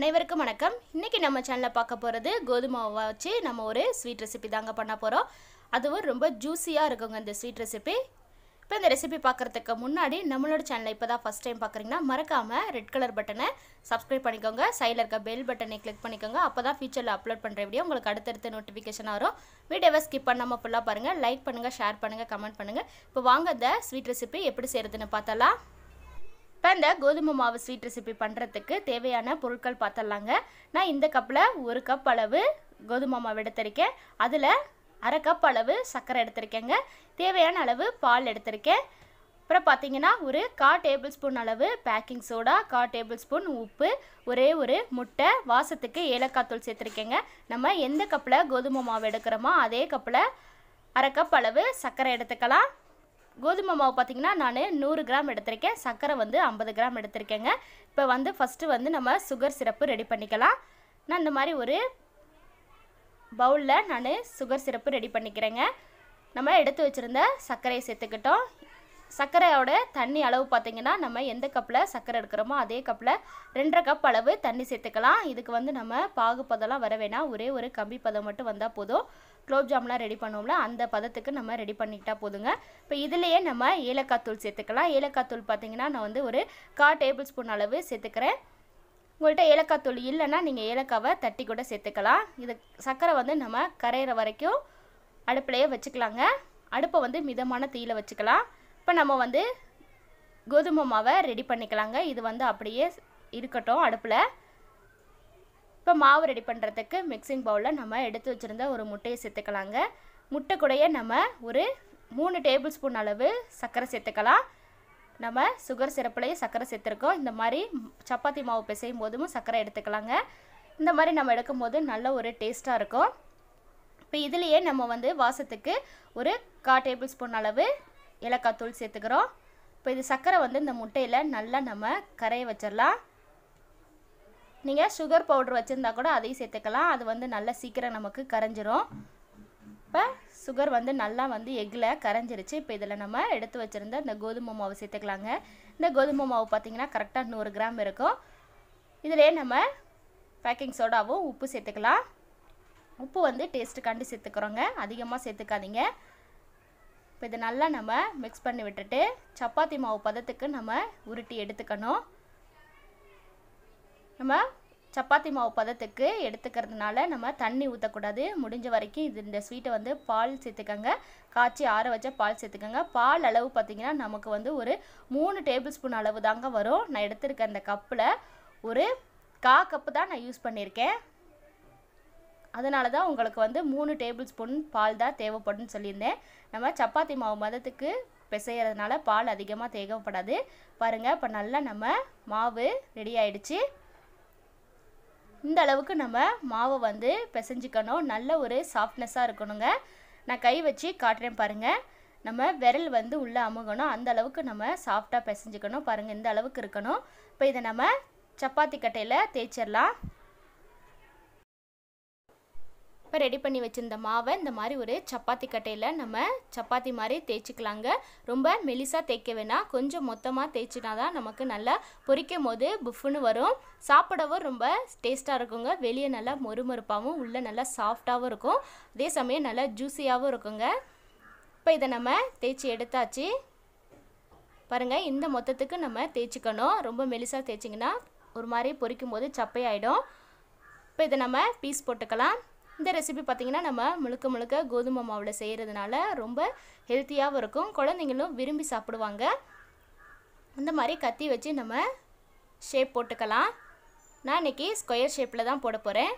அனைவருக்கும் வணக்கம் இன்றைக்கி நம்ம சேனலில் பார்க்க போகிறது கோதுமாவை வச்சு நம்ம ஒரு ஸ்வீட் ரெசிபி தாங்க பண்ண போகிறோம் அதுவும் ரொம்ப ஜூஸியாக இருக்குங்க இந்த ஸ்வீட் ரெசிபி இப்போ இந்த ரெசிபி பார்க்குறதுக்கு முன்னாடி நம்மளோட சேனலை இப்போ தான் ஃபஸ்ட் டைம் பார்க்குறீங்கன்னா மறக்காமல் ரெட் கலர் பட்டனை சப்ஸ்கிரைப் பண்ணிக்கோங்க சைடில் இருக்க பெல் பட்டனை கிளிக் பண்ணிக்கோங்க அப்போ தான் ஃபியூச்சரில் அப்லோட் பண்ணுற வீடியோ உங்களுக்கு அடுத்தடுத்து நோட்டிஃபிகேஷன் வரும் வீடியோவை ஸ்கிப் பண்ணாமல் ஃபுல்லாக பாருங்கள் லைக் பண்ணுங்கள் ஷேர் பண்ணுங்கள் கமெண்ட் பண்ணுங்கள் இப்போ வாங்க இந்த ஸ்வீட் ரெசிபி எப்படி செய்கிறதுன்னு பார்த்தலாம் இப்போ இந்த கோதுமை மாவு ஸ்வீட் ரெசிபி பண்ணுறதுக்கு தேவையான பொருட்கள் பார்த்துடலாங்க நான் இந்த கப்பில் ஒரு கப் அளவு கோதுமை மாவு எடுத்திருக்கேன் அதில் அரை கப் அளவு சர்க்கரை எடுத்திருக்கேங்க தேவையான அளவு பால் எடுத்திருக்கேன் அப்புறம் பார்த்தீங்கன்னா ஒரு கா டேபிள் ஸ்பூன் அளவு பேக்கிங் சோடா கா டேபிள் ஸ்பூன் உப்பு ஒரே ஒரு முட்டை வாசத்துக்கு ஏலக்காய் தூள் சேர்த்துருக்கேங்க நம்ம எந்த கப்பில் கோதுமை மாவு எடுக்கிறோமோ அதே கப்பில் அரை கப் அளவு சர்க்கரை எடுத்துக்கலாம் கோதுமை மாவு பார்த்திங்கன்னா நான் நூறு கிராம் எடுத்திருக்கேன் சர்க்கரை வந்து ஐம்பது கிராம் எடுத்திருக்கேங்க இப்போ வந்து ஃபஸ்ட்டு வந்து நம்ம சுகர் சிரப்பு ரெடி பண்ணிக்கலாம் நான் இந்த மாதிரி ஒரு பவுலில் நான் சுகர் சிரப்பு ரெடி பண்ணிக்கிறேங்க நம்ம எடுத்து வச்சுருந்த சர்க்கரையை சேர்த்துக்கிட்டோம் சர்க்கரையோட தண்ணி அளவு பார்த்திங்கன்னா நம்ம எந்த கப்பில் சர்க்கரை எடுக்கிறோமோ அதே கப்பில் ரெண்டரை கப் அளவு தண்ணி சேர்த்துக்கலாம் இதுக்கு வந்து நம்ம பாகுப்பதெல்லாம் வர வேணாம் ஒரே ஒரு கம்பி பதம் மட்டும் வந்தால் போதும் குலோப் ஜாம்லாம் ரெடி பண்ணுவோம்ல அந்த பதத்துக்கு நம்ம ரெடி பண்ணிக்கிட்டா போதுங்க இப்போ இதுலேயே நம்ம ஏலக்காய் தூள் சேர்த்துக்கலாம் ஏலக்காய் தூள் பார்த்திங்கன்னா நான் வந்து ஒரு கா டேபிள் ஸ்பூன் அளவு சேர்த்துக்கிறேன் உங்கள்கிட்ட ஏலக்காய் தூள் இல்லைன்னா நீங்கள் ஏலக்காவை தட்டி கூட சேர்த்துக்கலாம் இது சர்க்கரை வந்து நம்ம கரையிற வரைக்கும் அடுப்புலையே வச்சுக்கலாங்க அடுப்பை வந்து மிதமான தீயில் வச்சுக்கலாம் இப்போ நம்ம வந்து கோதுமை மாவை ரெடி பண்ணிக்கலாங்க இது வந்து அப்படியே இருக்கட்டும் அடுப்பில் இப்போ மாவு ரெடி பண்ணுறதுக்கு மிக்சிங் பவுலில் நம்ம எடுத்து வச்சுருந்த ஒரு முட்டையை சேர்த்துக்கலாங்க முட்டை கூடைய நம்ம ஒரு மூணு டேபிள் ஸ்பூன் அளவு சர்க்கரை சேர்த்துக்கலாம் நம்ம சுகர் சிறப்புலையும் சர்க்கரை சேர்த்துருக்கோம் இந்த மாதிரி சப்பாத்தி மாவு பிசையும் போதும் சர்க்கரை எடுத்துக்கலாங்க இந்த மாதிரி நம்ம எடுக்கும் போது நல்ல ஒரு டேஸ்ட்டாக இருக்கும் இப்போ இதுலேயே நம்ம வந்து வாசத்துக்கு ஒரு கா டேபிள் ஸ்பூன் அளவு ஏலக்காய் தூள் சேர்த்துக்கிறோம் இப்போ இது சர்க்கரை வந்து இந்த முட்டையில் நல்லா நம்ம கரைய வச்சிடலாம் நீங்கள் சுகர் பவுட்ரு வச்சுருந்தா கூட அதையும் சேர்த்துக்கலாம் அது வந்து நல்லா சீக்கிரம் நமக்கு கரைஞ்சிரும் இப்போ சுகர் வந்து நல்லா வந்து எக்கில் கரைஞ்சிருச்சு இப்போ இதில் நம்ம எடுத்து வச்சுருந்த இந்த கோதுமை மாவு சேர்த்துக்கலாங்க இந்த கோதுமை மாவு பார்த்திங்கன்னா கரெக்டாக நூறு கிராம் இருக்கும் இதிலே நம்ம பேக்கிங் சோடாவும் உப்பு சேர்த்துக்கலாம் உப்பு வந்து டேஸ்ட்டுக்காண்டி சேர்த்துக்கிறோங்க அதிகமாக சேர்த்துக்காதீங்க இப்போ இதை நல்லா நம்ம மிக்ஸ் பண்ணி விட்டுட்டு சப்பாத்தி மாவு பதத்துக்கு நம்ம உருட்டி எடுத்துக்கணும் நம்ம சப்பாத்தி மாவு பதத்துக்கு எடுத்துக்கிறதுனால நம்ம தண்ணி ஊற்றக்கூடாது முடிஞ்ச வரைக்கும் இது இந்த ஸ்வீட்டை வந்து பால் சேர்த்துக்கோங்க காய்ச்சி ஆற வச்ச பால் சேர்த்துக்கோங்க பால் அளவு பார்த்திங்கன்னா நமக்கு வந்து ஒரு மூணு டேபிள் ஸ்பூன் அளவு தாங்க வரும் நான் எடுத்திருக்க அந்த கப்பில் ஒரு கா கப்பு தான் நான் யூஸ் பண்ணியிருக்கேன் அதனால தான் உங்களுக்கு வந்து மூணு டேபிள் ஸ்பூன் பால் தான் தேவைப்படும்னு சொல்லியிருந்தேன் நம்ம சப்பாத்தி மாவு மதத்துக்கு பிசைகிறதுனால பால் அதிகமாக தேவைப்படாது பாருங்கள் இப்போ நல்லா நம்ம மாவு ரெடி ஆயிடுச்சு இந்த அளவுக்கு நம்ம மாவை வந்து பிசைஞ்சிக்கணும் நல்ல ஒரு சாஃப்ட்னஸாக இருக்கணுங்க நான் கை வச்சு காட்டுறேன் பாருங்கள் நம்ம விரல் வந்து உள்ளே அமுகணும் அந்த அளவுக்கு நம்ம சாஃப்டாக பிசைஞ்சிக்கணும் பாருங்கள் இந்த அளவுக்கு இருக்கணும் இப்போ இதை நம்ம சப்பாத்தி கட்டையில் தேய்ச்சிடலாம் இப்போ ரெடி பண்ணி வச்சுருந்த மாவை இந்த மாதிரி ஒரு சப்பாத்தி கட்டையில் நம்ம சப்பாத்தி மாதிரி தேய்ச்சிக்கலாங்க ரொம்ப மெலிசாக தேய்க்க வேணாம் கொஞ்சம் மொத்தமாக தேய்ச்சினா தான் நமக்கு நல்லா பொரிக்கும் போது புஃப்னு வரும் சாப்பிடவும் ரொம்ப டேஸ்ட்டாக இருக்குங்க வெளியே நல்லா மொறுமொறுப்பாகவும் உள்ளே நல்லா சாஃப்டாகவும் இருக்கும் அதே சமயம் நல்லா ஜூஸியாகவும் இருக்குங்க இப்போ இதை நம்ம தேய்ச்சி எடுத்தாச்சு பாருங்கள் இந்த மொத்தத்துக்கு நம்ம தேய்ச்சிக்கணும் ரொம்ப மெலிசாக தேய்ச்சிங்கன்னா ஒரு மாதிரி பொரிக்கும் போது சப்பையாயிடும் இப்போ இதை நம்ம பீஸ் போட்டுக்கலாம் இந்த ரெசிபி பார்த்திங்கன்னா நம்ம முழுக்க முழுக்க கோதுமை மாவில் செய்கிறதுனால ரொம்ப ஹெல்த்தியாகவும் இருக்கும் குழந்தைங்களும் விரும்பி சாப்பிடுவாங்க இந்த மாதிரி கத்தி வச்சு நம்ம ஷேப் போட்டுக்கலாம் நான் இன்றைக்கி ஸ்கொயர் ஷேப்பில் தான் போட போகிறேன்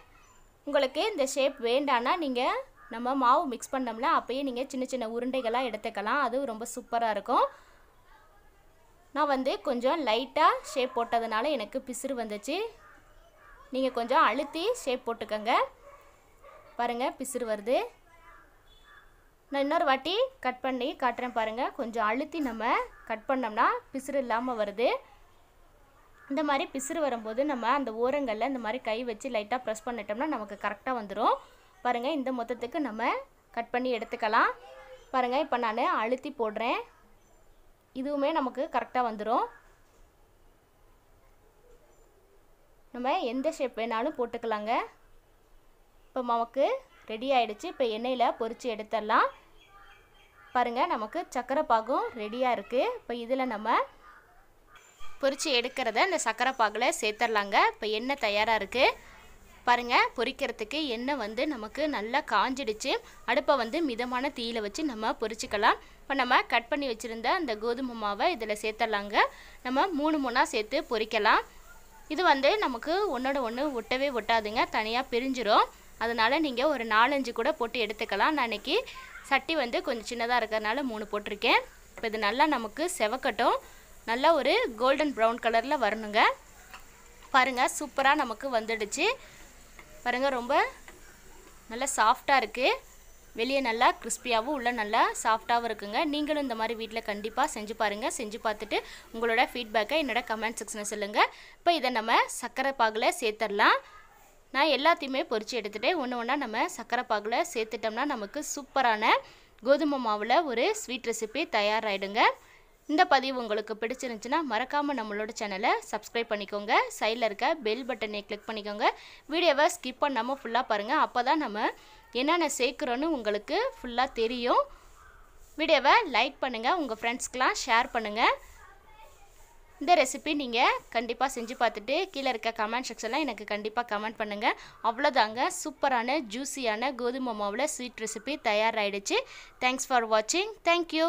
உங்களுக்கு இந்த ஷேப் வேண்டான்னா நீங்கள் நம்ம மாவு மிக்ஸ் பண்ணோம்னா அப்போயே நீங்கள் சின்ன சின்ன உருண்டைகளாக எடுத்துக்கலாம் அதுவும் ரொம்ப சூப்பராக இருக்கும் நான் வந்து கொஞ்சம் லைட்டாக ஷேப் போட்டதுனால எனக்கு பிசுறு வந்துச்சு நீங்கள் கொஞ்சம் அழுத்தி ஷேப் போட்டுக்கோங்க பாருங்கள் பிசுறு வருது நான் இன்னொரு வாட்டி கட் பண்ணி காட்டுறேன் பாருங்கள் கொஞ்சம் அழுத்தி நம்ம கட் பண்ணோம்னா பிசுறு இல்லாமல் வருது இந்த மாதிரி பிசுறு வரும்போது நம்ம அந்த ஓரங்களில் இந்த மாதிரி கை வச்சு லைட்டாக ப்ரெஸ் பண்ணிட்டோம்னா நமக்கு கரெக்டாக வந்துடும் பாருங்கள் இந்த மொத்தத்துக்கு நம்ம கட் பண்ணி எடுத்துக்கலாம் பாருங்கள் இப்போ நான் அழுத்தி போடுறேன் இதுவுமே நமக்கு கரெக்டாக வந்துடும் நம்ம எந்த ஷேப் வேணாலும் போட்டுக்கலாங்க இப்போ நமக்கு ரெடி ஆகிடுச்சு இப்போ எண்ணெயில் பொறிச்சு எடுத்துடலாம் பாருங்கள் நமக்கு சக்கரை பாகும் ரெடியாக இருக்குது இப்போ இதில் நம்ம பொறிச்சு எடுக்கிறத இந்த சக்கரை பாகில் சேர்த்துடலாங்க இப்போ எண்ணெய் தயாராக இருக்குது பாருங்கள் பொரிக்கிறதுக்கு எண்ணெய் வந்து நமக்கு நல்லா காஞ்சிடுச்சு அடுப்பை வந்து மிதமான தீயில் வச்சு நம்ம பொறிச்சிக்கலாம் இப்போ நம்ம கட் பண்ணி வச்சுருந்த அந்த கோதுமை மாவை இதில் சேர்த்துடலாங்க நம்ம மூணு மூணாக சேர்த்து பொறிக்கலாம் இது வந்து நமக்கு ஒன்றோட ஒன்று ஒட்டவே ஒட்டாதுங்க தனியாக பிரிஞ்சிடும் அதனால் நீங்கள் ஒரு நாலஞ்சு கூட போட்டு எடுத்துக்கலாம் நான் இன்றைக்கி சட்டி வந்து கொஞ்சம் சின்னதாக இருக்கிறதுனால மூணு போட்டிருக்கேன் இப்போ இது நல்லா நமக்கு செவக்கட்டும் நல்லா ஒரு கோல்டன் ப்ரௌன் கலரில் வரணுங்க பாருங்கள் சூப்பராக நமக்கு வந்துடுச்சு பாருங்கள் ரொம்ப நல்லா சாஃப்டாக இருக்குது வெளியே நல்லா கிறிஸ்பியாகவும் உள்ளே நல்லா சாஃப்டாகவும் இருக்குங்க நீங்களும் இந்த மாதிரி வீட்டில் கண்டிப்பாக செஞ்சு பாருங்கள் செஞ்சு பார்த்துட்டு உங்களோட ஃபீட்பேக்கை என்னோடய கமெண்ட் செக்ஷனை சொல்லுங்கள் இப்போ இதை நம்ம சர்க்கரை பாகில் சேர்த்துடலாம் நான் எல்லாத்தையுமே பொறிச்சு எடுத்துகிட்டு ஒன்று ஒன்றா நம்ம சக்கரைப்பாகில் பாகில் சேர்த்துட்டோம்னா நமக்கு சூப்பரான கோதுமை மாவில் ஒரு ஸ்வீட் ரெசிபி தயாராகிடுங்க இந்த பதிவு உங்களுக்கு பிடிச்சிருந்துச்சுன்னா மறக்காமல் நம்மளோட சேனலை சப்ஸ்கிரைப் பண்ணிக்கோங்க சைடில் இருக்க பெல் பட்டனை கிளிக் பண்ணிக்கோங்க வீடியோவை ஸ்கிப் பண்ணாமல் ஃபுல்லாக பாருங்கள் அப்போ தான் நம்ம என்னென்ன சேர்க்குறோன்னு உங்களுக்கு ஃபுல்லாக தெரியும் வீடியோவை லைக் பண்ணுங்கள் உங்கள் ஃப்ரெண்ட்ஸ்க்கெலாம் ஷேர் பண்ணுங்கள் இந்த ரெசிபி நீங்கள் கண்டிப்பாக செஞ்சு பார்த்துட்டு கீழே இருக்க கமெண்ட் செக்ஷனில் எனக்கு கண்டிப்பாக கமெண்ட் பண்ணுங்கள் அவ்வளோதாங்க சூப்பரான ஜூஸியான கோதுமை மாவில் ஸ்வீட் ரெசிபி தயாராகிடுச்சு தேங்க்ஸ் ஃபார் வாட்சிங் தேங்க்யூ